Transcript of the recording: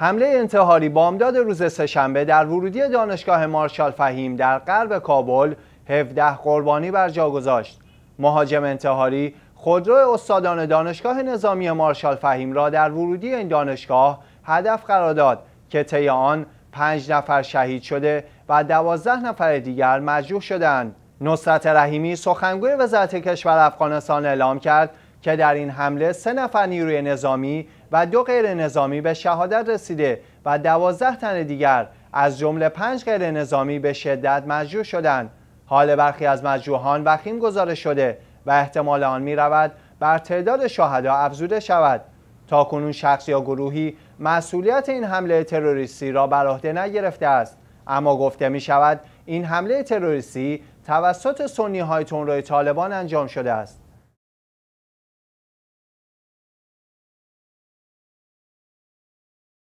حمله انتحاری بامداد روز سهشنبه در ورودی دانشگاه مارشال فهیم در غرب کابل 17 قربانی بر جا گذاشت. مهاجم انتحاری خودرو استادان دانشگاه نظامی مارشال فهیم را در ورودی این دانشگاه هدف قرار داد که طی آن 5 نفر شهید شده و 12 نفر دیگر مجروح شدند. نصرت رحیمی سخنگوی وزارت کشور افغانستان اعلام کرد که در این حمله سه نفر نیروی نظامی و دو غیر نظامی به شهادت رسیده و دوازده تن دیگر از جمله پنج غیر نظامی به شدت مجروح شدند حال برخی از مجروحان وخیم گزارش شده و احتمال آن می رود بر تعداد شهدا افزوده شود تا کنون شخص یا گروهی مسئولیت این حمله تروریستی را بر عهده نگرفته است اما گفته می شود این حمله تروریستی توسط سنی های روی طالبان انجام شده است